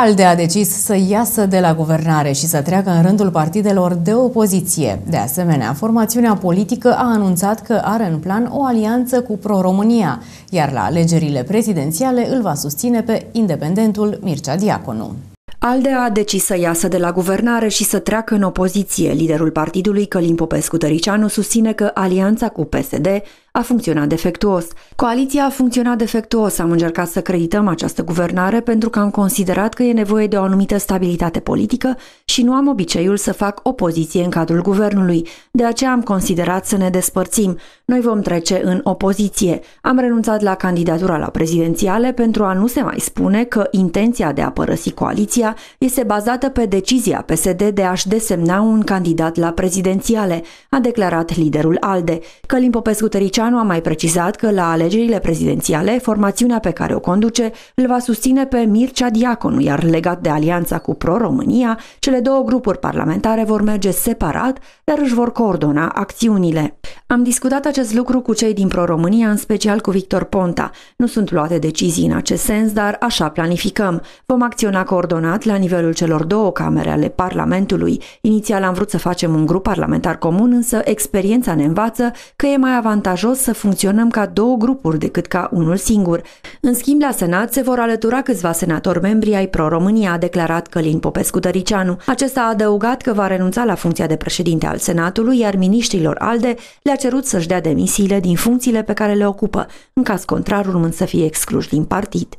ALDE a decis să iasă de la guvernare și să treacă în rândul partidelor de opoziție. De asemenea, formațiunea politică a anunțat că are în plan o alianță cu Pro-România, iar la alegerile prezidențiale îl va susține pe independentul Mircea Diaconu. ALDE a decis să iasă de la guvernare și să treacă în opoziție. Liderul partidului, Călim Popescu Tăricianu, susține că alianța cu PSD a funcționat defectuos. Coaliția a funcționat defectuos, am încercat să credităm această guvernare pentru că am considerat că e nevoie de o anumită stabilitate politică și nu am obiceiul să fac opoziție în cadrul guvernului. De aceea am considerat să ne despărțim. Noi vom trece în opoziție. Am renunțat la candidatura la prezidențiale pentru a nu se mai spune că intenția de a părăsi coaliția este bazată pe decizia PSD de a-și desemna un candidat la prezidențiale, a declarat liderul ALDE. Călim Popescu Tărici Tăriceanu a mai precizat că la alegerile prezidențiale, formațiunea pe care o conduce îl va susține pe Mircea Diaconu, iar legat de alianța cu Pro-România, cele două grupuri parlamentare vor merge separat, dar își vor coordona acțiunile. Am discutat acest lucru cu cei din Pro-România, în special cu Victor Ponta. Nu sunt luate decizii în acest sens, dar așa planificăm. Vom acționa coordonat la nivelul celor două camere ale Parlamentului. Inițial am vrut să facem un grup parlamentar comun, însă experiența ne învață că e mai avantajos curajos să funcționăm ca două grupuri decât ca unul singur. În schimb, la Senat se vor alătura câțiva senatori membri ai Pro-România, a declarat Călin Popescu-Tăricianu. Acesta a adăugat că va renunța la funcția de președinte al Senatului, iar miniștrilor ALDE le-a cerut să-și dea demisiile din funcțiile pe care le ocupă, în caz contrar urmând să fie excluși din partid.